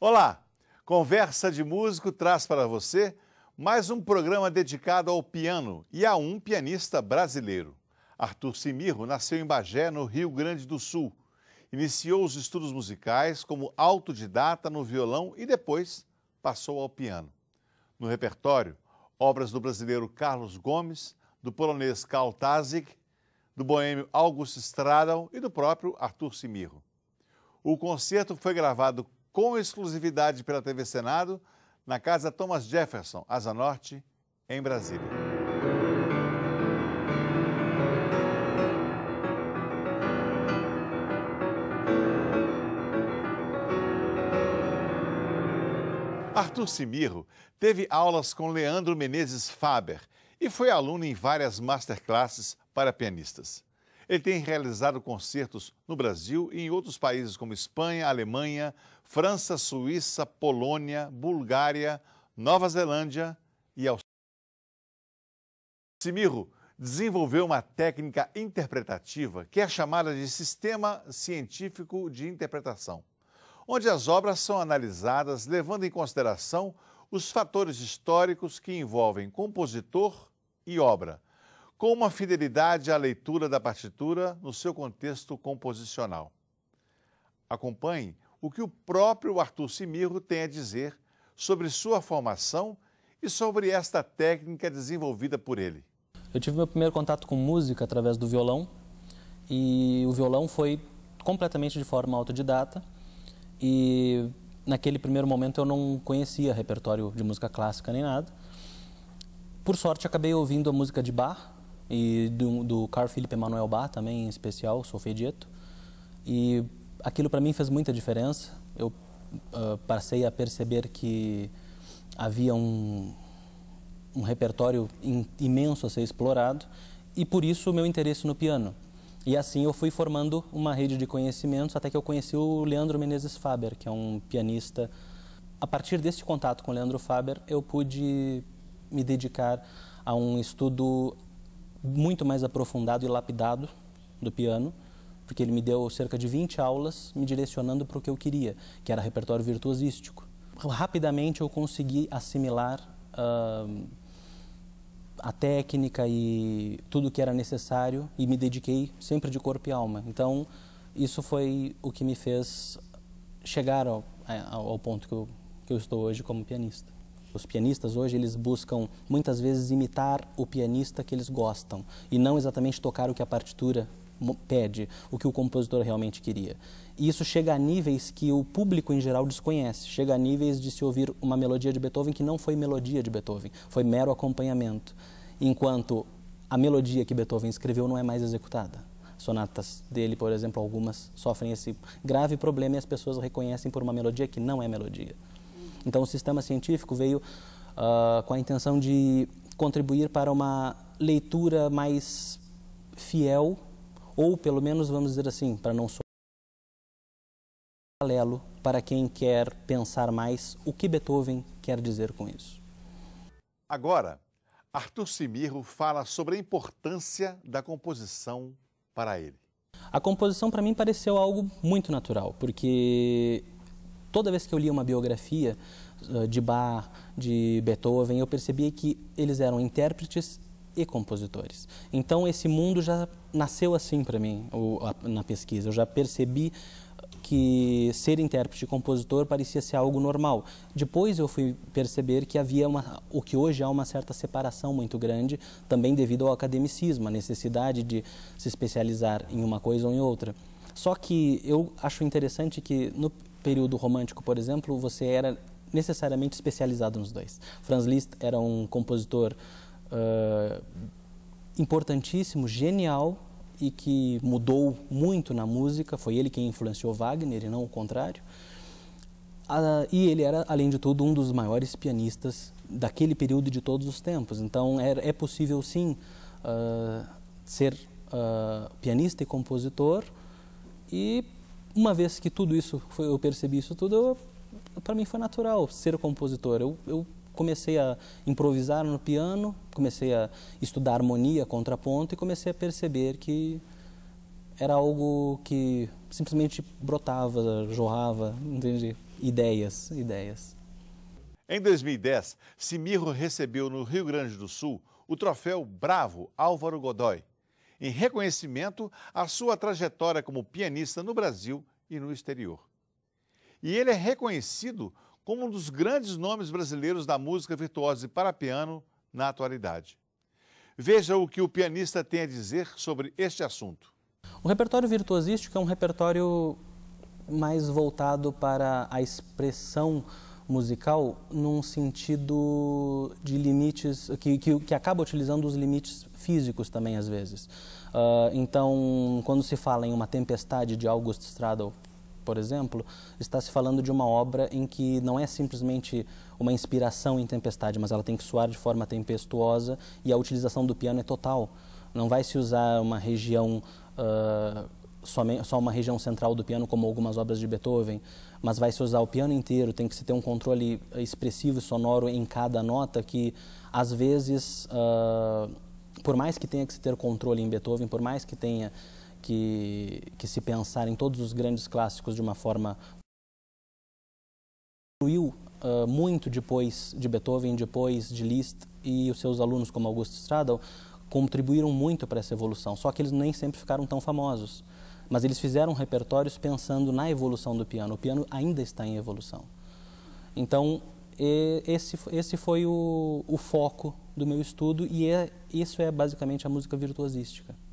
Olá! Conversa de Músico traz para você mais um programa dedicado ao piano e a um pianista brasileiro. Arthur Simirro nasceu em Bagé, no Rio Grande do Sul. Iniciou os estudos musicais como autodidata no violão e depois passou ao piano. No repertório, obras do brasileiro Carlos Gomes, do polonês Karl Tazik, do boêmio August Stradl e do próprio Arthur Simirro. O concerto foi gravado com exclusividade pela TV Senado, na Casa Thomas Jefferson, Asa Norte, em Brasília. Arthur Simirro teve aulas com Leandro Menezes Faber e foi aluno em várias masterclasses para pianistas. Ele tem realizado concertos no Brasil e em outros países como Espanha, Alemanha, França, Suíça, Polônia, Bulgária, Nova Zelândia e Austrália. Simirro desenvolveu uma técnica interpretativa que é chamada de Sistema Científico de Interpretação, onde as obras são analisadas levando em consideração os fatores históricos que envolvem compositor e obra, com uma fidelidade à leitura da partitura no seu contexto composicional. Acompanhe o que o próprio Arthur Simirro tem a dizer sobre sua formação e sobre esta técnica desenvolvida por ele. Eu tive meu primeiro contato com música através do violão e o violão foi completamente de forma autodidata e naquele primeiro momento eu não conhecia repertório de música clássica nem nada. Por sorte acabei ouvindo a música de Bach e do, do Carl Philipp Emanuel Bach também em especial, Sofedieto. E aquilo para mim fez muita diferença. Eu uh, passei a perceber que havia um, um repertório in, imenso a ser explorado e por isso o meu interesse no piano. E assim eu fui formando uma rede de conhecimentos até que eu conheci o Leandro Menezes Faber, que é um pianista. A partir desse contato com o Leandro Faber, eu pude me dedicar a um estudo muito mais aprofundado e lapidado do piano, porque ele me deu cerca de 20 aulas me direcionando para o que eu queria, que era repertório virtuosístico. Rapidamente eu consegui assimilar uh, a técnica e tudo o que era necessário e me dediquei sempre de corpo e alma. Então, isso foi o que me fez chegar ao, ao ponto que eu, que eu estou hoje como pianista. Os pianistas hoje eles buscam muitas vezes imitar o pianista que eles gostam e não exatamente tocar o que a partitura pede, o que o compositor realmente queria. E isso chega a níveis que o público em geral desconhece, chega a níveis de se ouvir uma melodia de Beethoven que não foi melodia de Beethoven, foi mero acompanhamento, enquanto a melodia que Beethoven escreveu não é mais executada. Sonatas dele, por exemplo, algumas sofrem esse grave problema e as pessoas reconhecem por uma melodia que não é melodia. Então, o sistema científico veio uh, com a intenção de contribuir para uma leitura mais fiel, ou pelo menos, vamos dizer assim, para não soar paralelo para quem quer pensar mais o que Beethoven quer dizer com isso. Agora, Arthur Simirro fala sobre a importância da composição para ele. A composição para mim pareceu algo muito natural, porque toda vez que eu lia uma biografia ah, de Bach, de Beethoven, eu percebia que eles eram intérpretes e compositores. Então esse mundo já nasceu assim para mim o, a, na pesquisa. Eu já percebi que ser intérprete e compositor parecia ser algo normal. Depois eu fui perceber que havia uma, o que hoje há uma certa separação muito grande, também devido ao academicismo, a necessidade de se especializar em uma coisa ou em outra. Só que eu acho interessante que no período romântico, por exemplo, você era necessariamente especializado nos dois. Franz Liszt era um compositor uh, importantíssimo, genial e que mudou muito na música. Foi ele quem influenciou Wagner e não o contrário. Uh, e ele era, além de tudo, um dos maiores pianistas daquele período de todos os tempos. Então é, é possível sim uh, ser pianista e compositor e uma vez que tudo isso, foi, eu percebi isso tudo, para mim foi natural ser compositor. Eu, eu comecei a improvisar no piano, comecei a estudar harmonia, contraponto e comecei a perceber que era algo que simplesmente brotava, jorrava, entende ideias, ideias. Em 2010, Simirro recebeu no Rio Grande do Sul o troféu Bravo Álvaro Godoy em reconhecimento à sua trajetória como pianista no Brasil e no exterior. E ele é reconhecido como um dos grandes nomes brasileiros da música virtuosa e para piano na atualidade. Veja o que o pianista tem a dizer sobre este assunto. O repertório virtuosístico é um repertório mais voltado para a expressão musical num sentido de limites que, que, que acaba utilizando os limites físicos também às vezes. Uh, então, quando se fala em uma tempestade de August Stradill, por exemplo, está se falando de uma obra em que não é simplesmente uma inspiração em tempestade, mas ela tem que soar de forma tempestuosa e a utilização do piano é total. Não vai se usar uma região uh, só uma região central do piano, como algumas obras de Beethoven mas vai se usar o piano inteiro, tem que se ter um controle expressivo e sonoro em cada nota que, às vezes, uh, por mais que tenha que se ter controle em Beethoven, por mais que tenha que, que se pensar em todos os grandes clássicos de uma forma construiu uh, ah, muito depois de Beethoven, depois de Liszt e os seus alunos como Augusto Stradl contribuíram muito para essa evolução, só que eles nem sempre ficaram tão famosos mas eles fizeram repertórios pensando na evolução do piano. O piano ainda está em evolução. Então, esse, esse foi o, o foco do meu estudo e é, isso é basicamente a música virtuosística.